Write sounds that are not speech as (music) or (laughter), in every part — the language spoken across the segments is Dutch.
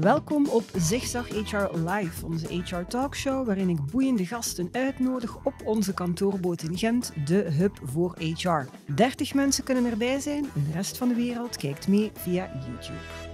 Welkom op Zigzag HR Live, onze HR talkshow waarin ik boeiende gasten uitnodig op onze kantoorboot in Gent, de hub voor HR. 30 mensen kunnen erbij zijn en de rest van de wereld kijkt mee via YouTube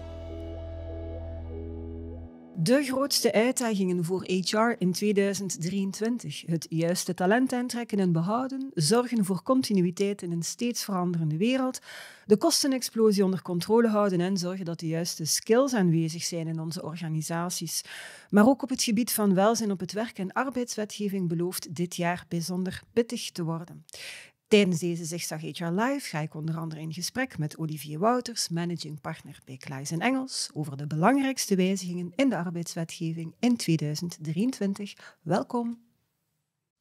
de grootste uitdagingen voor HR in 2023. Het juiste talent aantrekken en behouden, zorgen voor continuïteit in een steeds veranderende wereld, de kostenexplosie onder controle houden en zorgen dat de juiste skills aanwezig zijn in onze organisaties. Maar ook op het gebied van welzijn op het werk en arbeidswetgeving belooft dit jaar bijzonder pittig te worden. Tijdens deze Zigzag HR Live ga ik onder andere in gesprek met Olivier Wouters, managing partner bij Klaas en Engels, over de belangrijkste wijzigingen in de arbeidswetgeving in 2023. Welkom.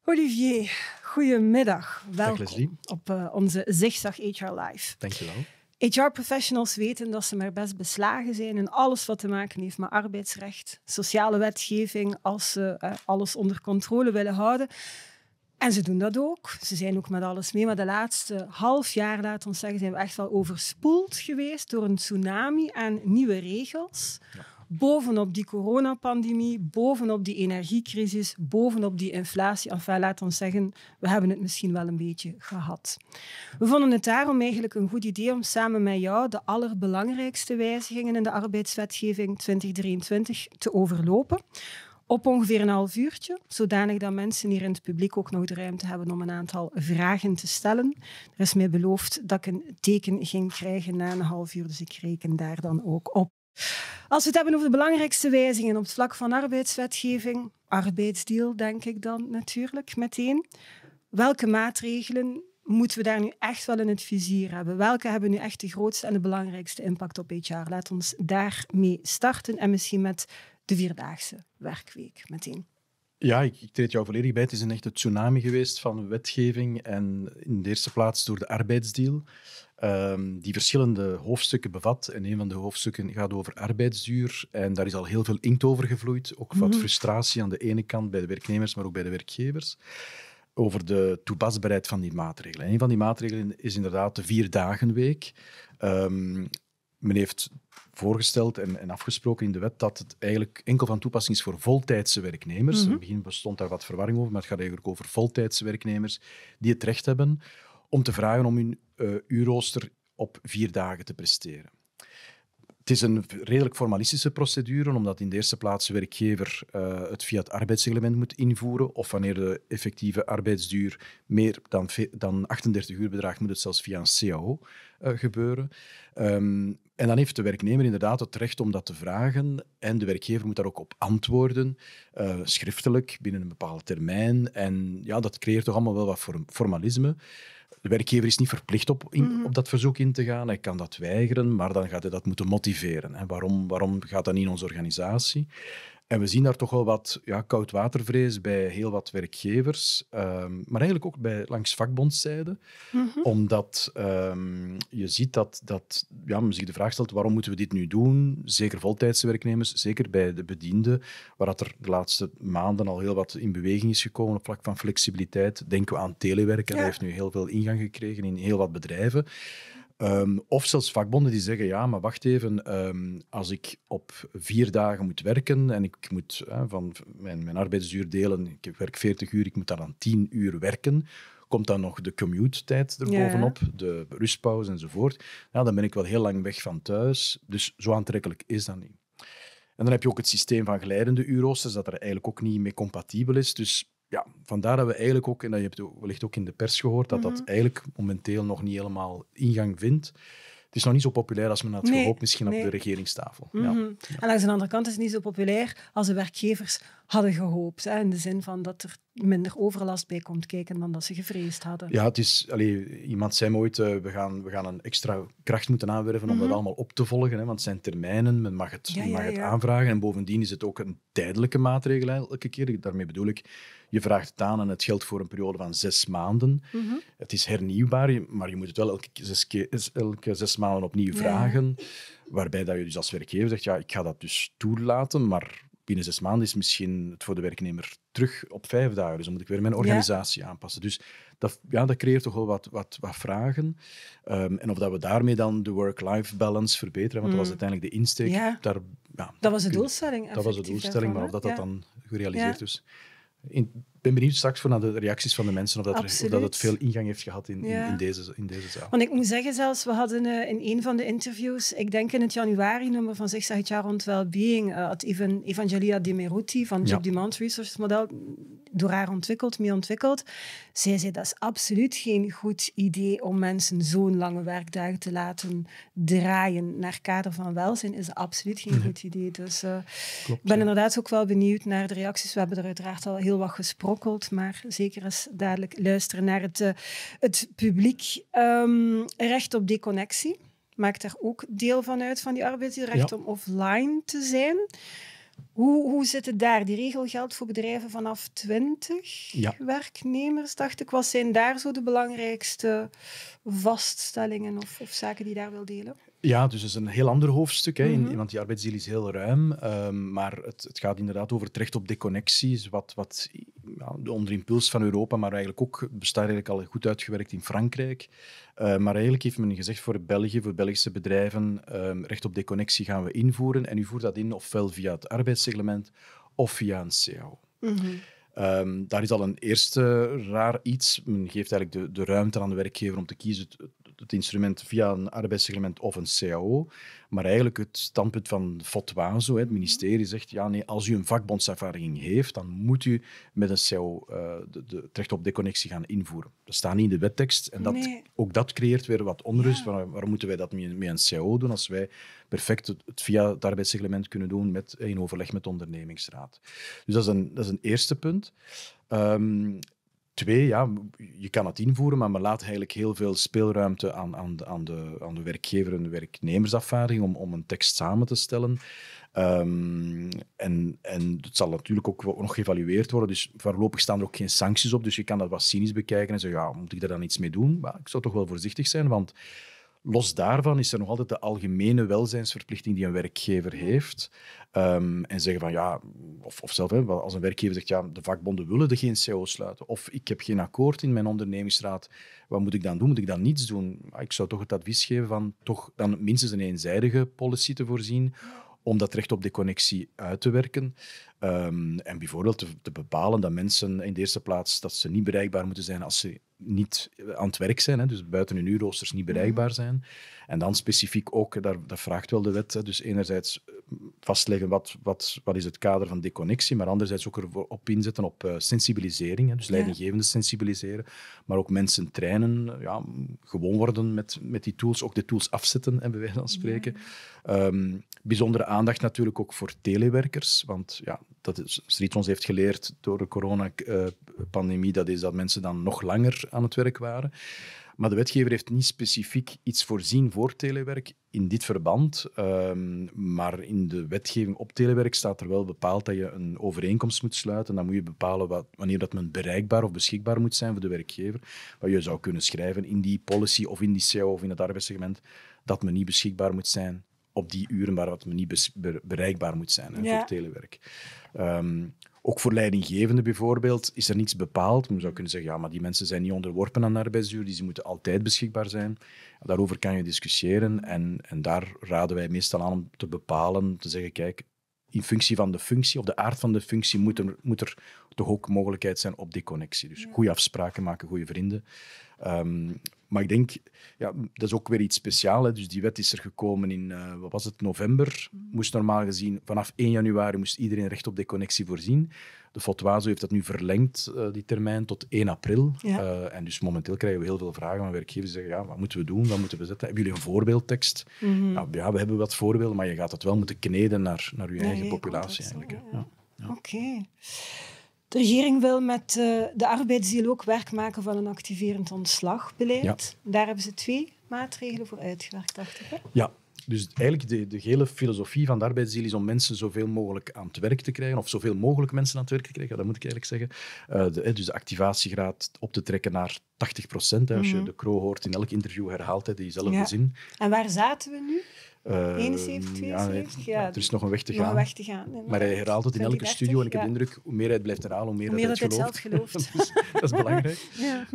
Olivier, goedemiddag. Welkom op eh, onze Zigzag HR Live. Dankjewel. HR-professionals weten dat ze maar best beslagen zijn in alles wat te maken heeft met arbeidsrecht, sociale wetgeving, als ze eh, alles onder controle willen houden. En ze doen dat ook. Ze zijn ook met alles mee. Maar de laatste half jaar, laten we zeggen, zijn we echt wel overspoeld geweest door een tsunami aan nieuwe regels. Bovenop die coronapandemie, bovenop die energiecrisis, bovenop die inflatie. Enfin, laten ons zeggen, we hebben het misschien wel een beetje gehad. We vonden het daarom eigenlijk een goed idee om samen met jou de allerbelangrijkste wijzigingen in de arbeidswetgeving 2023 te overlopen op ongeveer een half uurtje, zodanig dat mensen hier in het publiek ook nog de ruimte hebben om een aantal vragen te stellen. Er is mij beloofd dat ik een teken ging krijgen na een half uur, dus ik reken daar dan ook op. Als we het hebben over de belangrijkste wijzigingen op het vlak van arbeidswetgeving, arbeidsdeal denk ik dan natuurlijk meteen. Welke maatregelen moeten we daar nu echt wel in het vizier hebben? Welke hebben nu echt de grootste en de belangrijkste impact op HR? Laat ons daarmee starten en misschien met de vierdaagse werkweek meteen. Ja, ik, treed jou volledig bij. Het is een echte tsunami geweest van wetgeving en in de eerste plaats door de arbeidsdeal, ehm, die verschillende hoofdstukken bevat. En een van de hoofdstukken gaat over arbeidsduur en daar is al heel veel inkt over gevloeid. Ook wat mhm. frustratie aan de ene kant bij de werknemers, maar ook bij de werkgevers over de toepasbaarheid van die maatregelen. En een van die maatregelen is inderdaad de vierdagenweek. Ehm, men heeft voorgesteld en, en, afgesproken in de wet dat het eigenlijk enkel van toepassing is voor voltijdse werknemers. Mhm. In het begin bestond daar wat verwarring over, maar het gaat eigenlijk over voltijdse werknemers die het recht hebben om te vragen om hun uh, uurrooster op vier dagen te presteren. Het is een redelijk formalistische procedure, omdat in de eerste plaats de werkgever eh, het via het arbeidsreglement moet invoeren. Of wanneer de effectieve arbeidsduur meer dan, dan 38 uur bedraagt, moet het zelfs via een CAO eh, gebeuren. Ehm, en dan heeft de werknemer inderdaad het recht om dat te vragen. En de werkgever moet daar ook op antwoorden, eh, schriftelijk, binnen een bepaalde termijn. En ja, dat creëert toch allemaal wel wat formalisme. De werkgever is niet verplicht op, mhm. op dat verzoek in te gaan. Hij kan dat weigeren, maar dan gaat hij dat moeten motiveren. En waarom, waarom gaat dat niet in onze organisatie? En we zien daar toch wel wat ja, koudwatervrees bij heel wat werkgevers, ehm, maar eigenlijk ook bij, langs vakbondszijde. Mhm. Omdat ehm, je ziet dat, dat ja, men zich de vraag stelt, waarom moeten we dit nu doen? Zeker voltijdse werknemers, zeker bij de bedienden, waar dat er de laatste maanden al heel wat in beweging is gekomen op vlak van flexibiliteit. Denken we aan telewerken, dat heeft nu heel veel ingang gekregen in heel wat bedrijven. Ehm, of zelfs vakbonden die zeggen, ja, maar wacht even, ehm, als ik op vier dagen moet werken en ik moet van mijn, mijn arbeidsduur delen, ik werk 40 uur, ik moet dan dan 10 uur werken, komt dan nog de commute-tijd erbovenop, ja. de rustpauze enzovoort. Ja, dan ben ik wel heel lang weg van thuis, dus zo aantrekkelijk is dat niet. En dan heb je ook het systeem van glijdende dus dat er eigenlijk ook niet mee compatibel is. Dus ja, vandaar dat we eigenlijk ook, en dat je hebt wellicht ook in de pers gehoord, dat dat mhm. eigenlijk momenteel nog niet helemaal ingang vindt. Het is nog niet zo populair als men had gehoopt, misschien op de regeringstafel. Mhm. En aan de andere kant is het niet zo populair als de werkgevers hadden gehoopt. Hè, in de zin van dat er minder overlast bij komt kijken dan dat ze gevreesd hadden. Ja, het is, allee, iemand zei ooit, eh, we, gaan, we gaan een extra kracht moeten aanwerven om dat mhm. allemaal op te volgen. Hè, want het zijn termijnen, men mag het, men mag het aanvragen. En bovendien is het ook een tijdelijke maatregel elke keer. Daarmee bedoel ik, je vraagt het aan en het geldt voor een periode van zes maanden. Mhm. Het is hernieuwbaar, maar je moet het wel elke zes, keer, elke maanden opnieuw vragen. Waarbij dat je dus als werkgever zegt, ja, ik ga dat dus toelaten, maar binnen zes maanden is misschien het voor de werknemer terug op vijf dagen. Dus dan moet ik weer mijn organisatie aanpassen. Dus dat, ja, dat creëert toch wel wat, wat, wat vragen. Ehm, en of dat we daarmee dan de work-life balance verbeteren, want dat was mm. uiteindelijk de insteek. Daar, ja, dat was de doelstelling. Dat was de doelstelling, maar of dat, dat dan gerealiseerd is. in ben benieuwd straks voor naar de reacties van de mensen of dat, dat het veel ingang heeft gehad in, in, deze, in deze zaal. Want ik moet zeggen zelfs, we hadden eh, in een van de interviews, ik denk in het januari-nummer van Zeg het jaar rond Wellbeing, uh, had even Evangelia de Meruti van Job Demand Resources Model, door haar ontwikkeld, mee ontwikkeld. Zij zei, dat is absoluut geen goed idee om mensen zo'n lange werkdagen te laten draaien. Naar kader van welzijn is absoluut geen mhm. goed idee. Dus eh, ik ben inderdaad ook wel benieuwd naar de reacties. We hebben er uiteraard al heel wat gesproken maar zeker eens dadelijk luisteren naar het, eh, het publiek. Ehm, recht op deconnectie maakt daar ook deel van uit, van die arbeidsrecht om offline te zijn. Hoe, hoe zit het daar? Die regel geldt voor bedrijven vanaf 20 werknemers, dacht ik. Wat zijn daar zo de belangrijkste vaststellingen of, of zaken die daar wil delen? Ja, dus het is een heel ander hoofdstuk. Hè. Want mhm. die arbeidsdeal is heel ruim. Ehm, maar het, het, gaat inderdaad over het recht op deconnecties. Wat, wat ja, onder impuls van Europa, maar eigenlijk ook bestaat eigenlijk al goed uitgewerkt in Frankrijk. Ehm, maar eigenlijk heeft men gezegd voor België, voor Belgische bedrijven, ehm, recht op deconnectie gaan we invoeren. En u voert dat in ofwel via het arbeidsreglement of via een CAO. Mm daar is al een eerste raar iets. Men geeft eigenlijk de, de ruimte aan de werkgever om te kiezen het instrument via een arbeidsreglement of een CAO. Maar eigenlijk het standpunt van zo, het ministerie, zegt ja, nee, als u een vakbondservaring heeft, dan moet u met een CAO uh, eh, de, de, het recht op deconnectie gaan invoeren. Dat staat niet in de wettekst. En dat, ook dat creëert weer wat onrust. Eh, waarom moeten wij dat met een CAO doen als wij perfect het, via het arbeidsreglement kunnen doen met, eh, in overleg met de ondernemingsraad? Dus dat is een, dat is een eerste punt. Ehm, Twee, ja, je kan het invoeren, maar we laat eigenlijk heel veel speelruimte aan, aan, aan, de, aan de werkgever en de werknemersafvaarding om, om een tekst samen te stellen. Ehm, en, en het zal natuurlijk ook nog geëvalueerd worden, dus voorlopig staan er ook geen sancties op. Dus je kan dat wat cynisch bekijken en zeggen, ja, moet ik daar dan iets mee doen? Maar ik zou toch wel voorzichtig zijn, want Los daarvan is er nog altijd de algemene welzijnsverplichting die een werkgever heeft. Ehm, en zeggen van ja, of, of zelf hè, als een werkgever zegt ja, de vakbonden willen er geen CO sluiten. Of ik heb geen akkoord in mijn ondernemingsraad. Wat moet ik dan doen? Moet ik dan niets doen? Ah, ik zou toch het advies geven van toch dan minstens een eenzijdige policy te voorzien om dat recht op de connectie uit te werken. Ehm, en bijvoorbeeld te, te, bepalen dat mensen in de eerste plaats dat ze niet bereikbaar moeten zijn als ze niet aan het werk zijn, hè, dus buiten hun uurroosters niet bereikbaar mhm. zijn. En dan specifiek ook, daar, dat vraagt wel de wet, hè, dus enerzijds eh, vastleggen wat, wat, wat is het kader van deconnectie, maar anderzijds ook erop inzetten op uh, sensibilisering, hè, dus leidinggevende sensibiliseren, maar ook mensen trainen, ja, gewoon worden met, met die tools, ook de tools afzetten, en wij dan spreken. Ehm, bijzondere aandacht natuurlijk ook voor telewerkers, want ja, dat is, Street ons heeft geleerd door de coronapandemie, eh, dat is dat mensen dan nog langer aan het werk waren. Maar de wetgever heeft niet specifiek iets voorzien voor telewerk in dit verband. Ehm, maar in de wetgeving op telewerk staat er wel bepaald dat je een overeenkomst moet sluiten. Dan moet je bepalen wat, wanneer dat men bereikbaar of beschikbaar moet zijn voor de werkgever. Wat je zou kunnen schrijven in die policy of in die CO e of in het arbeidssegment, dat men niet beschikbaar moet zijn op die uren waar me niet bereikbaar moet zijn hè, voor telewerk. Ehm, ook voor leidinggevenden bijvoorbeeld is er niets bepaald. Men zou kunnen zeggen, ja, maar die mensen zijn niet onderworpen aan arbeidsduur, dus die moeten altijd beschikbaar zijn. Daarover kan je discussiëren en, en daar raden wij meestal aan om te bepalen, te zeggen, kijk, in functie van de functie of de aard van de functie moet er, moet er toch ook mogelijkheid zijn op connectie. Dus goede afspraken maken, goede vrienden. Ehm, maar ik denk, ja, dat is ook weer iets speciaals. Hè. Dus die wet is er gekomen in, eh, wat was het, november. Moest normaal gezien, vanaf 1 januari moest iedereen recht op deconnectie voorzien. De Fotwazo heeft dat nu verlengd, eh, die termijn, tot 1 april. Eh, en dus momenteel krijgen we heel veel vragen van werkgevers. Die zeggen, ja, wat moeten we doen? Wat moeten we zetten? Hebben jullie een voorbeeldtekst? Mhm. ja, we hebben wat voorbeelden, maar je gaat dat wel moeten kneden naar, naar je eigen populatie. eigenlijk. Ja. Oké. De regering wil met eh, de arbeidsdeal ook werk maken van een activerend ontslagbeleid. Daar hebben ze twee maatregelen voor uitgewerkt, dacht ik. Hè? Ja, dus eigenlijk de, de hele filosofie van de arbeidsdeal is om mensen zoveel mogelijk aan het werk te krijgen, of zoveel mogelijk mensen aan het werk te krijgen, dat moet ik eigenlijk zeggen. Eh, dus de activatiegraad op te trekken naar 80 procent. Als je mhm. de Kro hoort in elk interview, herhaalt hij diezelfde ja. zin. En waar zaten we nu? Uh, 71, 72? Ja, er is nog een weg te gaan. weg te gaan. maar hij herhaalt het in elke studio en ik heb de indruk, hoe meer hij blijft herhalen, hoe meer, hoe meer dat hij het, gelooft. (laughs) dat, is, belangrijk.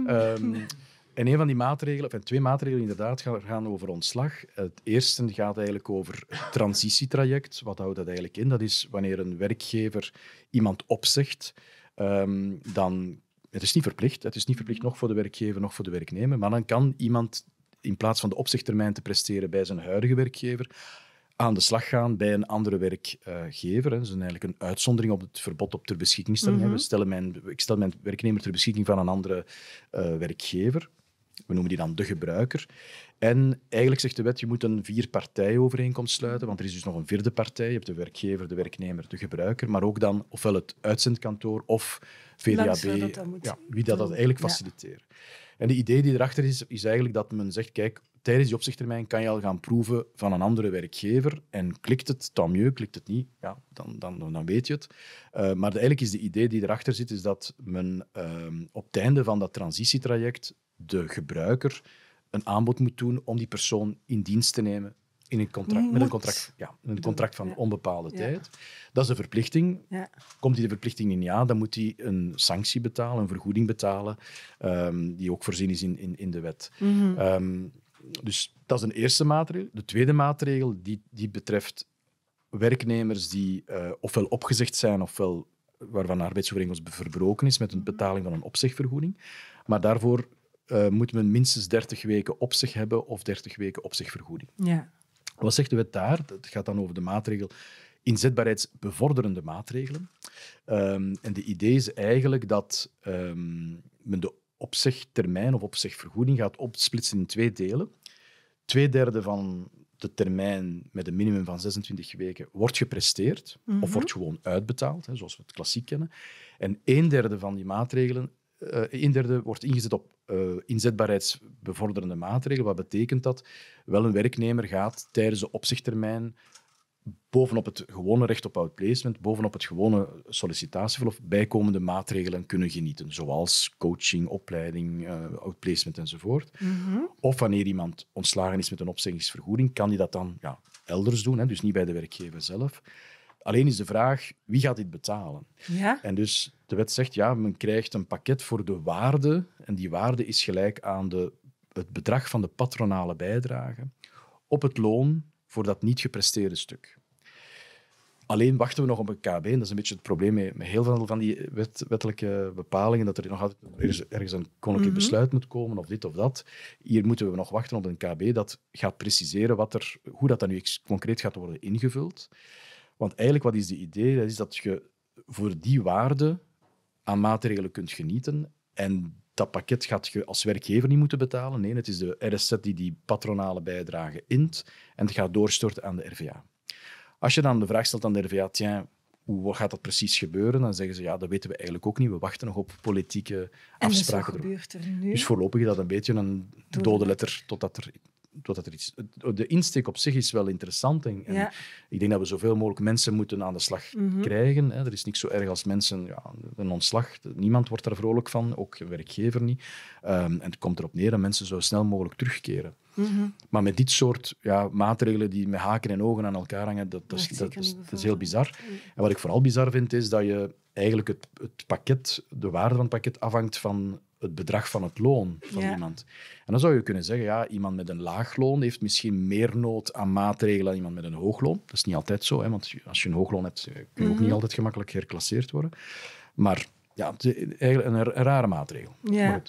Ehm, en een van die maatregelen, of twee maatregelen inderdaad, gaan over ontslag. Het eerste gaat eigenlijk over transitietraject. Wat houdt dat eigenlijk in? Dat is wanneer een werkgever iemand opzegt, ehm, dan... Het is niet verplicht. Het is niet verplicht mhm. nog voor de werkgever, nog voor de werknemer. Maar dan kan iemand in plaats van de opzichttermijn te presteren bij zijn huidige werkgever, aan de slag gaan bij een andere werkgever. Dat is eigenlijk een uitzondering op het verbod op ter beschikkingstelling. Mm We stellen mijn, ik stel mijn werknemer ter beschikking van een andere eh, werkgever we noemen die dan de gebruiker. En eigenlijk zegt de wet, je moet een vierpartijovereenkomst sluiten, want er is dus nog een vierde partij. Je hebt de werkgever, de werknemer, de gebruiker, maar ook dan ofwel het uitzendkantoor of VDAB, ja, wie dat, dat eigenlijk faciliteert. En de idee die erachter is, is eigenlijk dat men zegt, kijk, tijdens die opzichttermijn kan je al gaan proeven van een andere werkgever. En klikt het, tant mieux, klikt het niet, ja, dan, dan, dan weet je het. Eh, maar eigenlijk is de idee die erachter zit, is dat men ehm, op het einde van dat transitietraject de gebruiker een aanbod moet doen om die persoon in dienst te nemen in een contract, met een contract, ja, een contract van onbepaalde tijd. Dat is de verplichting. Ja. Komt hij de verplichting in ja, dan moet hij een sanctie betalen, een vergoeding betalen, ehm, die ook voorzien is in, in, de wet. Mhm. Ehm, dus dat is een eerste maatregel. De tweede maatregel die, die betreft werknemers die eh, ofwel opgezegd zijn ofwel waarvan de arbeidsovereenkomst verbroken is met een mhm. betaling van een opzegvergoeding. Maar daarvoor uh, moet men minstens 30 weken op zich hebben of 30 weken op zich vergoeding. Ja. Wat zegt de wet daar? Het gaat dan over de maatregel inzetbaarheidsbevorderende maatregelen. Ehm, en de idee is eigenlijk dat ehm, men de opzegtermijn of opzegvergoeding gaat opsplitsen in twee delen. Tweederde van de termijn met een minimum van 26 weken wordt gepresteerd of mhm. wordt gewoon uitbetaald, hè, zoals we het klassiek kennen. En een derde van die maatregelen eh, wordt ingezet op uh, inzetbaarheidsbevorderende maatregelen. Wat betekent dat? Wel, een werknemer gaat tijdens de opzichttermijn bovenop het gewone recht op outplacement, bovenop het gewone sollicitatieverlof, bijkomende maatregelen kunnen genieten, zoals coaching, opleiding, eh, outplacement enzovoort. Mhm. Of wanneer iemand ontslagen is met een opzeggingsvergoeding, kan die dat dan ja, elders doen, hè, dus niet bij de werkgever zelf. Alleen is de vraag, wie gaat dit betalen? Ja? En dus de wet zegt, ja, men krijgt een pakket voor de waarde. En die waarde is gelijk aan de, het bedrag van de patronale bijdrage op het loon voor dat niet gepresteerde stuk. Alleen wachten we nog op een KB. dat is een beetje het probleem met, heel veel van die wettelijke bepalingen. Dat er nog altijd ergens, ergens een koninklijk mhm. besluit moet komen, of dit of dat. Hier moeten we nog wachten op een KB dat gaat preciseren wat er, hoe dat dan nu concreet gaat worden ingevuld. Want eigenlijk, wat is het idee? Dat is dat je voor die waarde aan maatregelen kunt genieten. En dat pakket gaat je als werkgever niet moeten betalen. Nee, het is de RSZ die die patronale bijdrage int en het gaat doorstorten aan de RVA. Als je dan de vraag stelt aan de RVA, tiens, hoe gaat dat precies gebeuren? Dan zeggen ze, ja, dat weten we eigenlijk ook niet. We wachten nog op politieke afspraken. En dus gebeurt er nu? Dus voorlopig is dat een beetje een dode letter totdat er totdat er iets... De insteek op zich is wel interessant. En, ik denk dat we zoveel mogelijk mensen moeten aan de slag mhm. krijgen. Hè. Er is niks zo erg als mensen... Ja, een ontslag, niemand wordt daar vrolijk van, ook werkgever niet. Ehm, en het komt erop neer dat mensen zo snel mogelijk terugkeren. Mhm. Maar met dit soort ja, maatregelen die met haken en ogen aan elkaar hangen, dat, dat, is, heel bizar. En wat ik vooral bizar vind, is dat je eigenlijk het, het pakket, de waarde van het pakket afhangt van het bedrag van het loon van iemand. En dan zou je kunnen zeggen, ja, iemand met een laag loon heeft misschien meer nood aan maatregelen dan iemand met een hoog loon. Dat is niet altijd zo, hè, want als je een hoog loon hebt, kun je ook niet mhm. altijd gemakkelijk herklasseerd worden. Maar ja, eigenlijk een, rare maatregel. Ja.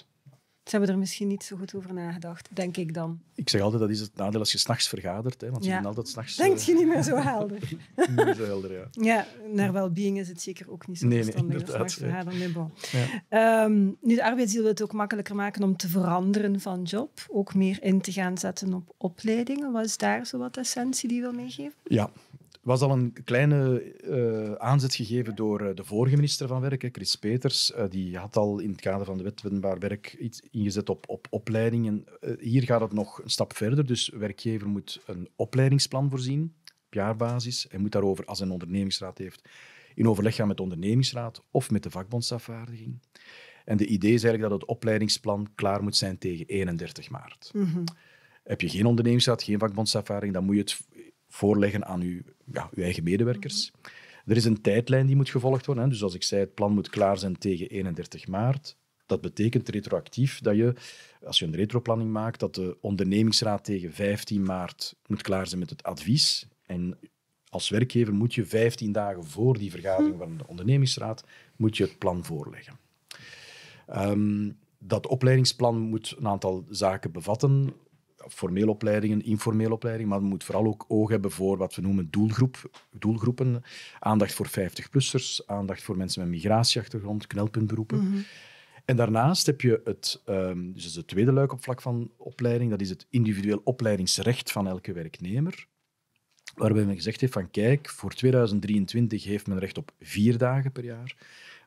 Ze hebben er misschien niet zo goed over nagedacht, denk ik dan. Ik zeg altijd, dat is het nadeel als je s'nachts vergadert. Hè, want je bent altijd s'nachts... Denk eh, je niet meer zo helder. (laughs) niet zo helder, ja. Ja, naar welbeing is het zeker ook niet zo nee, verstandig nee, vergaderen. Nee, bon. ja. um, nu, de arbeidsdeal wil het ook makkelijker maken om te veranderen van job. Ook meer in te gaan zetten op opleidingen. Wat is daar zo wat essentie die je wil meegeven? Ja, was al een kleine eh, aanzet gegeven door eh, de vorige minister van werk, Chris Peters. Eh, die had al in het kader van de wet werk iets ingezet op, op opleidingen. hier gaat het nog een stap verder. Dus werkgever moet een opleidingsplan voorzien op jaarbasis. Hij moet daarover, als een ondernemingsraad heeft, in overleg gaan met de ondernemingsraad of met de vakbondsafvaardiging. En de idee is eigenlijk dat het opleidingsplan klaar moet zijn tegen 31 maart. Mhm. Heb je geen ondernemingsraad, geen vakbondsafvaring, dan moet je het voorleggen aan uw, ja, uw eigen medewerkers. Er is een tijdlijn die moet gevolgd worden. Hè. Dus als ik zei, het plan moet klaar zijn tegen 31 maart. Dat betekent retroactief dat je, als je een retroplanning maakt, dat de ondernemingsraad tegen 15 maart moet klaar zijn met het advies. En als werkgever moet je 15 dagen voor die vergadering van de ondernemingsraad moet je het plan voorleggen. Ehm, dat opleidingsplan moet een aantal zaken bevatten formele opleidingen, informele opleidingen, maar men moet vooral ook oog hebben voor wat we noemen doelgroep, doelgroepen. Aandacht voor 50-plussers, aandacht voor mensen met migratieachtergrond, knelpuntberoepen. Mhm. En daarnaast heb je het, ehm, dus het tweede luik op vlak van opleiding, dat is het individueel opleidingsrecht van elke werknemer. Waarbij men gezegd heeft van kijk, voor 2023 heeft men recht op vier dagen per jaar.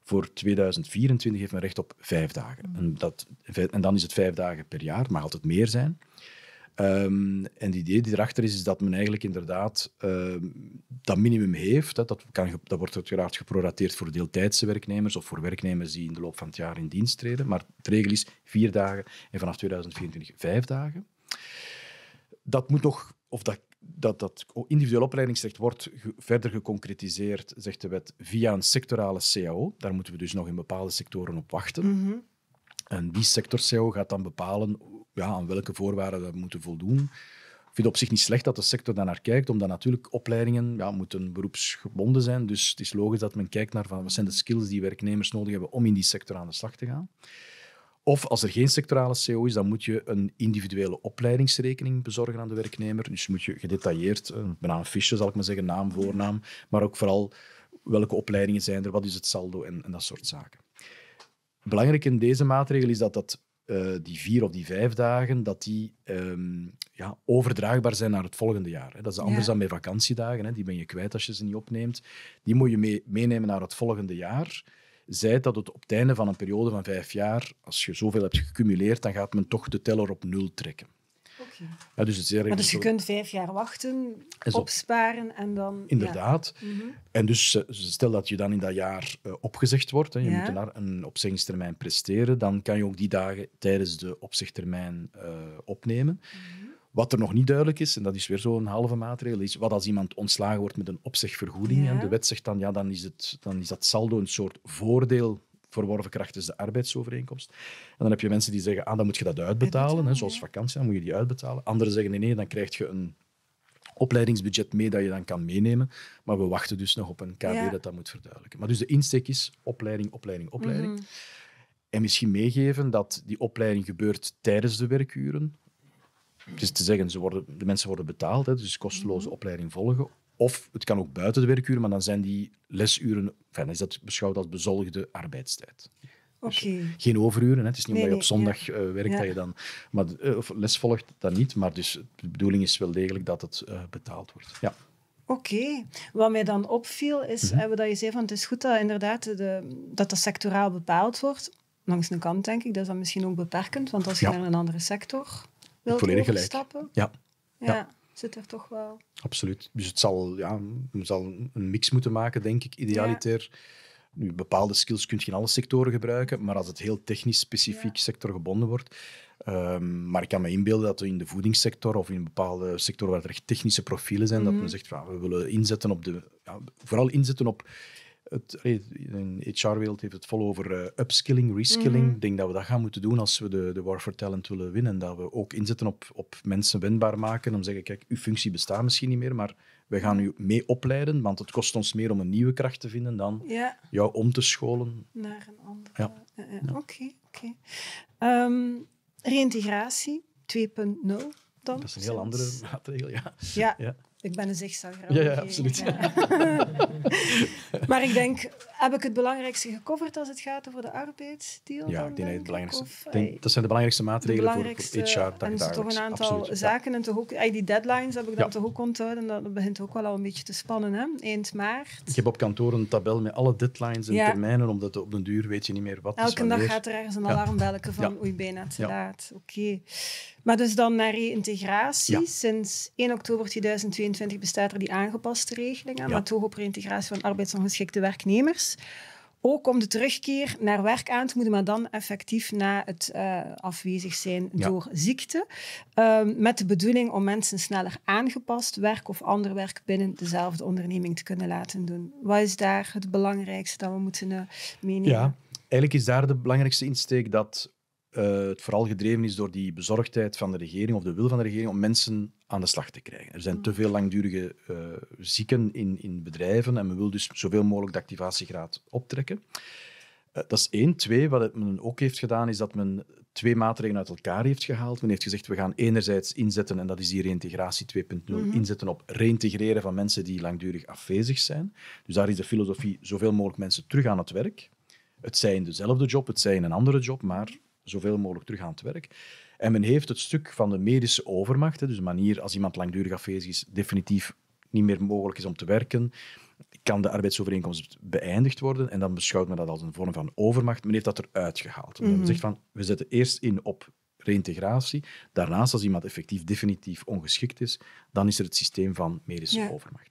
Voor 2024 heeft men recht op vijf dagen. Mhm. En, dat, en dan is het vijf dagen per jaar, het mag altijd meer zijn. Ehm, en het idee die erachter is, is dat men eigenlijk inderdaad ehm, dat minimum heeft. Dat, kan, dat wordt uiteraard geprorateerd voor deeltijdse werknemers of voor werknemers die in de loop van het jaar in dienst treden. Maar de regel is vier dagen en vanaf 2024 vijf dagen. Dat moet nog, of dat dat dat individueel opleidingsrecht wordt verder geconcretiseerd, zegt de wet, via een sectorale CAO. Daar moeten we dus nog in bepaalde sectoren op wachten. Mhm. En die sector CAO gaat dan bepalen ja, aan welke voorwaarden we moeten voldoen. Ik vind het op zich niet slecht dat de sector daar naar kijkt, omdat natuurlijk opleidingen ja, moeten beroepsgebonden zijn. Dus het is logisch dat men kijkt naar van, wat zijn de skills die werknemers nodig hebben om in die sector aan de slag te gaan. Of als er geen sectorale CO e is, dan moet je een individuele opleidingsrekening bezorgen aan de werknemer. Dus moet je gedetailleerd, een eh, een fiche zal ik maar zeggen, naam, voornaam, maar ook vooral welke opleidingen zijn er, wat is het saldo en, en dat soort zaken. Belangrijk in deze maatregel is dat dat eh, die vier of die vijf dagen, dat die ehm, ja, overdraagbaar zijn naar het volgende jaar. Hè. Dat is anders dan met vakantiedagen, hè. die ben je kwijt als je ze niet opneemt. Die moet je meenemen naar het volgende jaar. Zij dat het op het einde van een periode van vijf jaar, als je zoveel hebt gecumuleerd, dan gaat men toch de teller op nul trekken. Ja. dus het is maar dus je kunt vijf jaar wachten, opsparen en dan... Inderdaad. Mhm. En dus eh, stel dat je dan in dat jaar eh, opgezegd wordt, hè, je moet naar een opzeggingstermijn presteren, dan kan je ook die dagen tijdens de opzegtermijn eh, opnemen. Mhm. Wat er nog niet duidelijk is, en dat is weer zo'n halve maatregel, is wat als iemand ontslagen wordt met een opzegvergoeding. En de wet zegt dan, ja, dan is, het, dan is dat saldo een soort voordeel verworven krachtens de arbeidsovereenkomst. En dan heb je mensen die zeggen, ah, dan moet je dat uitbetalen, hè, zoals vakantie, dan moet je die uitbetalen. Anderen zeggen, nee, nee, dan krijg je een opleidingsbudget mee dat je dan kan meenemen. Maar we wachten dus nog op een KW dat dat moet verduidelijken. Maar dus de insteek is opleiding, opleiding, opleiding. Mhm. En misschien meegeven dat die opleiding gebeurt tijdens de werkuren. Dus te zeggen, ze worden, de mensen worden betaald, hè, dus kosteloze mhm. opleiding volgen. Of het kan ook buiten de werkuren, maar dan zijn die lesuren, enfin, is dat beschouwd als bezorgde arbeidstijd. Dus Oké. geen overuren. Hè. Het is niet omdat je op zondag eh, werkt dat je dan maar, eh, of les volgt, dat niet. Maar dus de bedoeling is wel degelijk dat het eh, betaald wordt. Ja. Oké. Wat mij dan opviel is, mm dat je zei van het is goed dat inderdaad de, dat dat sectoraal bepaald wordt. Langs een kant denk ik, dat is dan misschien ook beperkend, want als je naar een andere sector wilt overstappen. Ja. ja zit er toch wel. Absoluut. Dus het zal, ja, het zal een mix moeten maken, denk ik, idealiter. Nu, bepaalde skills kun je in alle sectoren gebruiken, maar als het heel technisch specifiek ja. sectorgebonden wordt. Ehm, maar ik kan me inbeelden dat we in de voedingssector of in een bepaalde sector waar er echt technische profielen zijn, dat men mhm. zegt, van, we willen inzetten op de, ja, vooral inzetten op het, in HR-wereld heeft het vol over eh, upskilling, reskilling. Mhm. Ik denk dat we dat gaan moeten doen als we de, de War for Talent willen winnen. Dat we ook inzetten op, op mensen wendbaar maken. Om te zeggen, kijk, uw functie bestaat misschien niet meer, maar we gaan u mee opleiden, want het kost ons meer om een nieuwe kracht te vinden dan jou om te scholen. Naar een andere. Ja. Oké, oké. Okay, ehm, reintegratie 2.0 dan? Dat is een heel andere maatregel, ja. ja. Ik ben een zichtzanger. Ja, absoluut. (laughs) maar ik denk, heb ik het belangrijkste gecoverd als het gaat over de arbeidsdeal? Ja, ik denk, het belangrijkste. denk, dat zijn de belangrijkste maatregelen de belangrijkste, voor, HR. Dat en er toch een aantal zaken. En toch ook, die deadlines heb ik dan toch ook onthouden. Dat begint ook wel al een beetje te spannen. Hè? Eind maart. Ik heb op kantoor een tabel met alle deadlines en termijnen, omdat op den duur weet je niet meer wat Elke dag gaat er ergens een alarmbelletje van oei, bijna te laat. Oké. Maar dus dan naar reïntegratie. Sinds 1 oktober 2022 bestaat er die aangepaste regeling maar toch op reïntegratie van arbeidsongeschikte werknemers. Ook om de terugkeer naar werk aan te moeten, maar dan effectief na het eh, afwezig zijn door ziekte. Ehm, met de bedoeling om mensen sneller aangepast werk of ander werk binnen dezelfde onderneming te kunnen laten doen. Wat is daar het belangrijkste dat we moeten uh, meenemen? Ja, eigenlijk is daar de belangrijkste insteek dat uh, het vooral gedreven is door die bezorgdheid van de regering of de wil van de regering om mensen aan de slag te krijgen. Er zijn te mm. veel langdurige uh, zieken in, in bedrijven en men wil dus zoveel mogelijk de activatiegraad optrekken. Eh, dat is één. Twee, wat het men ook heeft gedaan, is dat men twee maatregelen uit elkaar heeft gehaald. Men heeft gezegd, we gaan enerzijds inzetten, en dat is die reintegratie 2.0, mm inzetten op reintegreren van mensen die langdurig afwezig zijn. Dus daar is de filosofie, zoveel mogelijk mensen terug aan het werk. Het zij in dezelfde job, het zij in een andere job, maar zoveel mogelijk terug aan het werk. En men heeft het stuk van de medische overmacht, dus de manier als iemand langdurig afwezig is, definitief niet meer mogelijk is om te werken, kan de arbeidsovereenkomst beëindigd worden. En dan beschouwt men dat als een vorm van overmacht. Men heeft dat eruit gehaald. Men mhm. zegt van, we zetten eerst in op reintegratie. Daarnaast, als iemand effectief definitief ongeschikt is, dan is er het systeem van medische overmacht.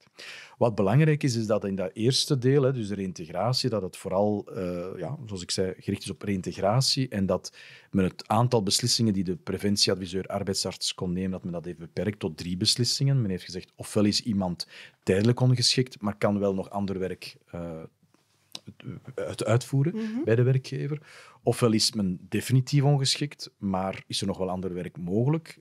Wat belangrijk is, is dat in dat eerste deel, dus de reintegratie, dat het vooral, eh, ja, zoals ik zei, gericht is op reintegratie en dat men het aantal beslissingen die de preventieadviseur arbeidsarts kon nemen, dat men dat heeft beperkt tot drie beslissingen. Men heeft gezegd, ofwel is iemand tijdelijk ongeschikt, maar kan wel nog ander werk uh, uitvoeren mhm. bij de werkgever. Ofwel is men definitief ongeschikt, maar is er nog wel ander werk mogelijk.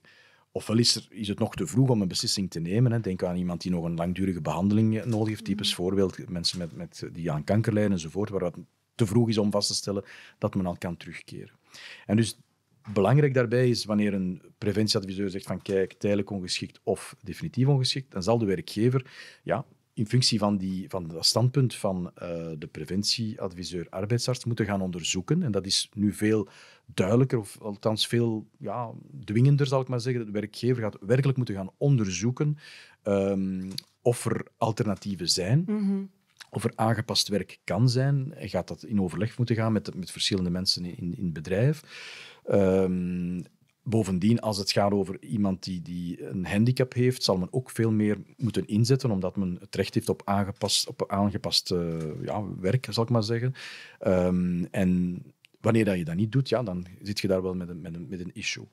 Ofwel is, er, is het nog te vroeg om een beslissing te nemen. Hè. Denk aan iemand die nog een langdurige behandeling eh, nodig heeft, typisch mhm. voorbeeld mensen met, met, die aan kanker lijden enzovoort, waar het te vroeg is om vast te stellen dat men al kan terugkeren. En dus belangrijk daarbij is wanneer een preventieadviseur zegt van kijk, tijdelijk ongeschikt of definitief ongeschikt, dan zal de werkgever ja, in functie van, die, van dat standpunt van uh, de preventieadviseur arbeidsarts moeten gaan onderzoeken. En dat is nu veel duidelijker, of althans veel ja, dwingender, zal ik maar zeggen. De werkgever gaat werkelijk moeten gaan onderzoeken um, of er alternatieven zijn. Mhm. Of er aangepast werk kan zijn, gaat dat in overleg moeten gaan met, met verschillende mensen in, in het bedrijf. Um, Bovendien, als het gaat over iemand die, die een handicap heeft, zal men ook veel meer moeten inzetten, omdat men het recht heeft op aangepast, op aangepast eh, ja, werk, zal ik maar zeggen. Ehm, en wanneer dat je dat niet doet, ja, dan zit je daar wel met een, met, een, met een issue.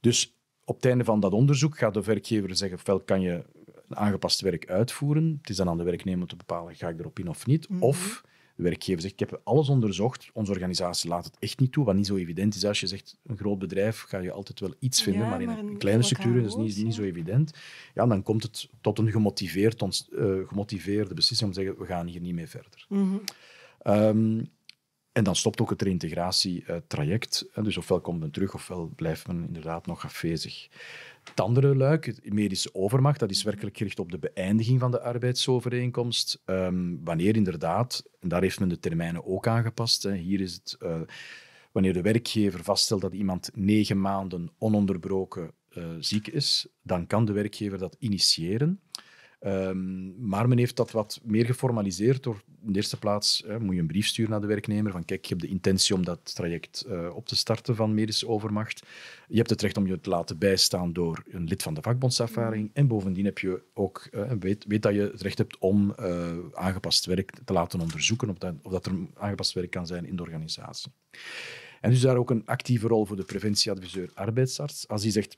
Dus op het einde van dat onderzoek gaat de werkgever zeggen: ofwel kan je een aangepast werk uitvoeren. Het is dan aan de werknemer te bepalen: ga ik erop in of niet? Mhm. Of werkgever zegt, ik heb alles onderzocht. Onze organisatie laat het echt niet toe, wat niet zo evident is. Als je zegt, een groot bedrijf, ga je altijd wel iets vinden, maar in een kleine structuur is niet, niet zo evident. Ja, dan komt het tot een gemotiveerd, eh, gemotiveerde beslissing om te zeggen, we gaan hier niet mee verder. Mm en dan stopt ook het reïntegratietraject. Eh, dus ofwel komt men terug, ofwel blijft men inderdaad nog afwezig. Het andere luik, medische overmacht, dat is werkelijk gericht op de beëindiging van de arbeidsovereenkomst. Ehm, wanneer inderdaad, en daar heeft men de termijnen ook aangepast, hè, hier is het... Eh, wanneer de werkgever vaststelt dat iemand negen maanden ononderbroken eh, ziek is, dan kan de werkgever dat initiëren. Ehm, maar men heeft dat wat meer geformaliseerd door in de eerste plaats hè, moet je een brief sturen naar de werknemer van kijk, je hebt de intentie om dat traject eh, op te starten van medische overmacht. Je hebt het recht om je te laten bijstaan door een lid van de vakbondservaring. En bovendien heb je ook, eh, weet, weet dat je het recht hebt om eh, aangepast werk te laten onderzoeken of dat, of dat er aangepast werk kan zijn in de organisatie. En dus daar ook een actieve rol voor de preventieadviseur arbeidsarts. Als die zegt,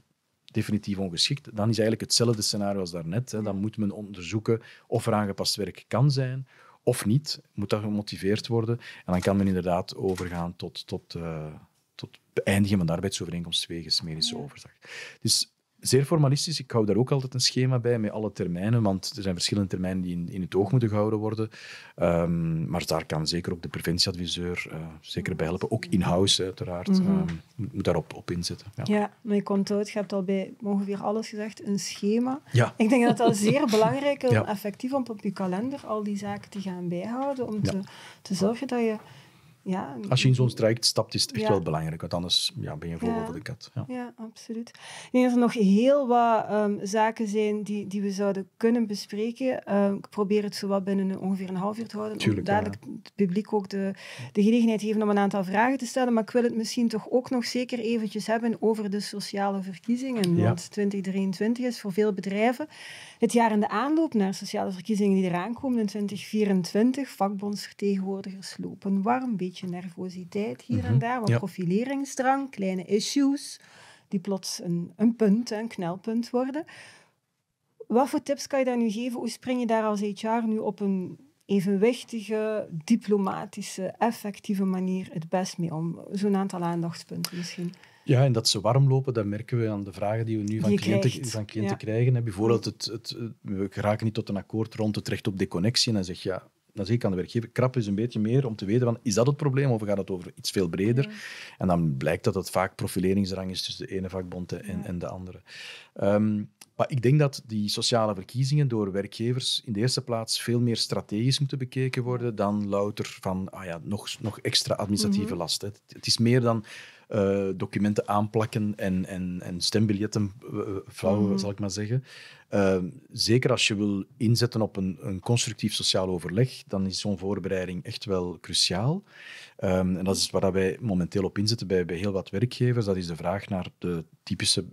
definitief ongeschikt, dan is eigenlijk hetzelfde scenario als daarnet. Hè. Dan moet men onderzoeken of er aangepast werk kan zijn of niet. Moet dat gemotiveerd worden? En dan kan men inderdaad overgaan tot, tot, uh, tot beëindigen van de arbeidsovereenkomst wegens medische ja. overdracht. Dus zeer formalistisch. Ik hou daar ook altijd een schema bij met alle termijnen, want er zijn verschillende termijnen die in, in het oog moeten gehouden worden. Ehm, maar daar kan zeker ook de preventieadviseur eh, zeker bij helpen. Ook in-house, uiteraard. Mhm. Ehm, moet, daarop op inzetten. Ja. ja, maar je komt uit, je hebt al bij ongeveer alles gezegd, een schema. Ja. Ik denk dat dat (laughs) zeer belangrijk is om effectief om op je kalender al die zaken te gaan bijhouden, om te, te zorgen dat je ja, Als je in zo'n traject stapt, is het echt wel belangrijk, want anders ja, ben je voorbeeld over de kat. Ja, absoluut. Ik denk dat er nog heel wat ehm, zaken zijn die, die we zouden kunnen bespreken. Ehm, ik probeer het zo wat binnen ongeveer een half uur te houden. om dadelijk het publiek ook de, de gelegenheid geven om een aantal vragen te stellen. Maar ik wil het misschien toch ook nog zeker eventjes hebben over de sociale verkiezingen. Want 2023 is voor veel bedrijven het jaar in de aanloop naar sociale verkiezingen die eraan komen in 2024, vakbondsvertegenwoordigers lopen een warm, beetje nervositeit hier en mhm. daar, wat profileringsdrang, kleine issues die plots een, een punt, een knelpunt worden. Wat voor tips kan je daar nu geven? Hoe spring je daar als HR nu op een evenwichtige, diplomatische, effectieve manier het best mee om? Zo'n aantal aandachtspunten misschien. Ja, en dat ze warm lopen, dat merken we aan de vragen die we nu van cliënten, van cliënten krijgen. Bijvoorbeeld, het, het, we geraken niet tot een akkoord rond het recht op deconnectie. En dan zeg je, ja, dan zeg ik aan de werkgever, krap is een beetje meer om te weten van, is dat het probleem of gaat het over iets veel breder? En dan blijkt dat het vaak profileringsrang is tussen de ene vakbond en, en de andere. Ehm, maar ik denk dat die sociale verkiezingen door werkgevers in de eerste plaats veel meer strategisch moeten bekeken worden dan louter van ah ja, nog, nog extra administratieve mhm. last. het, is meer dan eh, documenten aanplakken en, en, en stembiljetten vrouwen eh, eh, mhm. zal ik maar zeggen. zeker als je wil inzetten op een, een constructief sociaal overleg, dan is zo'n voorbereiding echt wel cruciaal. Ehm, en dat is waar wij momenteel op inzetten bij, bij heel wat werkgevers. Dat is de vraag naar de typische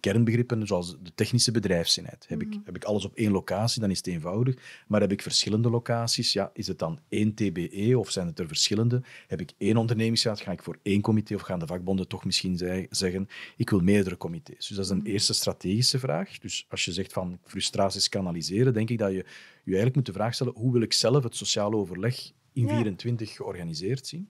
kernbegrippen zoals de technische bedrijfsinheid Heb, ik, mhm. heb ik alles op één locatie, dan is het eenvoudig. Maar heb ik verschillende locaties, ja, is het dan één TBE of zijn het er verschillende? Heb ik één ondernemingsraad, ga ik voor één comité of gaan de vakbonden toch misschien zeggen, ik wil meerdere comité's. Dus dat is een mhm. eerste strategische vraag. Dus als je zegt van frustraties kanaliseren, denk ik dat je je eigenlijk moet de vraag stellen, hoe wil ik zelf het sociale overleg in ja. 24 georganiseerd zien?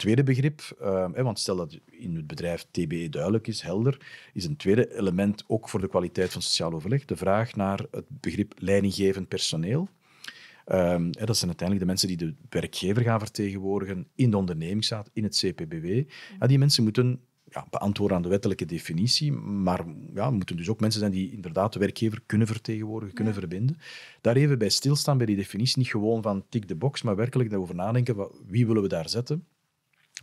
tweede begrip, ehm, hè, want stel dat in het bedrijf TBE duidelijk is, helder, is een tweede element ook voor de kwaliteit van sociaal overleg de vraag naar het begrip leidinggevend personeel. Ehm, hè, dat zijn uiteindelijk de mensen die de werkgever gaan vertegenwoordigen in de ondernemingsraad, in het CPBW. Ja, die mensen moeten ja, beantwoorden aan de wettelijke definitie, maar ja, moeten dus ook mensen zijn die inderdaad de werkgever kunnen vertegenwoordigen, kunnen verbinden. Daar even bij stilstaan bij die definitie, niet gewoon van tik de box, maar werkelijk daarover nadenken, wat, wie willen we daar zetten?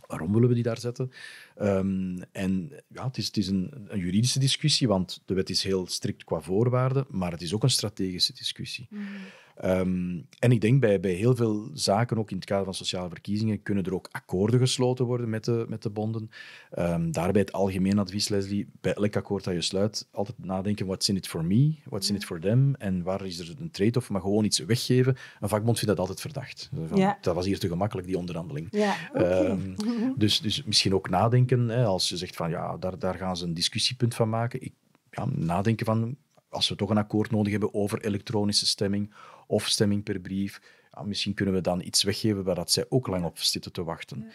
Waarom willen we die daar zetten? Ehm, en ja, het is, het is een, een, juridische discussie, want de wet is heel strikt qua voorwaarden, maar het is ook een strategische discussie. Mhm. Ehm, en ik denk bij, bij heel veel zaken, ook in het kader van sociale verkiezingen, kunnen er ook akkoorden gesloten worden met de, met de bonden. Ehm, daarbij het algemeen advies, Leslie, bij elk akkoord dat je sluit, altijd nadenken, what's in it for me, what's in it for them, en waar is er een trade-off, maar gewoon iets weggeven. Een vakbond vindt dat altijd verdacht. Dat was hier te gemakkelijk, die onderhandeling. Ehm, (laughs) dus, dus misschien ook nadenken, hè, als je zegt van, ja, daar, daar gaan ze een discussiepunt van maken. Ik, ja, nadenken van, als we toch een akkoord nodig hebben over elektronische stemming of stemming per brief, misschien kunnen we dan iets weggeven waar dat zij ook lang op zitten te wachten.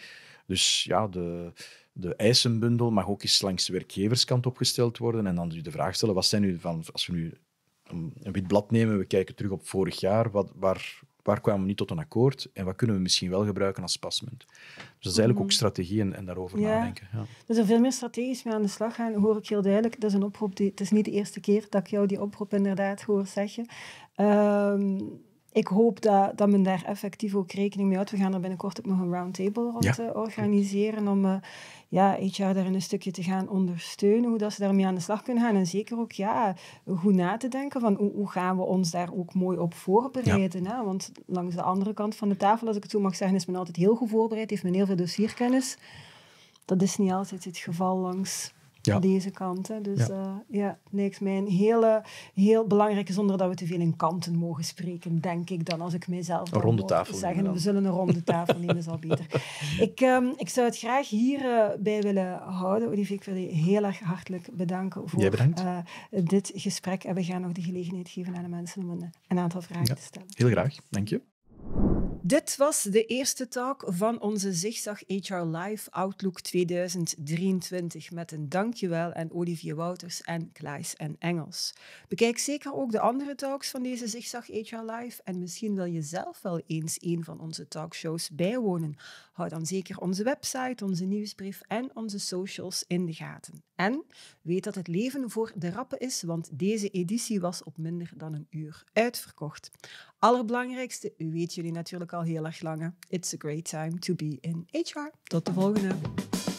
Dus ja, de, de eisenbundel mag ook eens langs de werkgeverskant opgesteld worden en dan de vraag stellen, wat zijn nu van, als we nu een wit blad nemen, we kijken terug op vorig jaar, wat, waar, Waar kwamen we niet tot een akkoord en wat kunnen we misschien wel gebruiken als pasmunt? Dus dat is eigenlijk ook mhm. strategie en, daarover nadenken. Ja. Dus er veel meer strategisch mee aan de slag gaan, hoor ik heel duidelijk. Dat is een oproep, die, het is niet de eerste keer dat ik jou die oproep inderdaad hoor zeggen. Ehm, ik hoop dat, dat men daar effectief ook rekening mee houdt. We gaan er binnenkort ook nog een roundtable rond eh, organiseren om uh, ja, HR daar een stukje te gaan ondersteunen, hoe dat ze daarmee aan de slag kunnen gaan. En zeker ook ja, goed na te denken van hoe, hoe gaan we ons daar ook mooi op voorbereiden. Hè? Want langs de andere kant van de tafel, als ik het zo mag zeggen, is men altijd heel goed voorbereid, heeft men heel veel dossierkennis. Dat is niet altijd het geval langs ja. deze kant. Hè. Dus ja, uh, ja niks mijn hele, heel belangrijk zonder dat we te veel in kanten mogen spreken, denk ik dan, als ik mijzelf een ronde tafel zeggen. We zullen een ronde tafel nemen, is al beter. (laughs) Ik, ehm, ik zou het graag hierbij eh, bij willen houden. Olivier, ik wil je heel erg hartelijk bedanken voor eh, dit gesprek. En we gaan nog de gelegenheid geven aan de mensen om een, aantal vragen te stellen. Heel graag, dank je. Dit was de eerste talk van onze Zigzag HR Live Outlook 2023 met een dankjewel aan Olivier Wouters en Klaes en Engels. Bekijk zeker ook de andere talks van deze Zigzag HR Live en misschien wil je zelf wel eens een van onze talkshows bijwonen. Hou dan zeker onze website, onze nieuwsbrief en onze socials in de gaten. En weet dat het leven voor de rappen is, want deze editie was op minder dan een uur uitverkocht. Allerbelangrijkste, u weet jullie natuurlijk al heel erg lange. It's a great time to be in HR. Tot de volgende.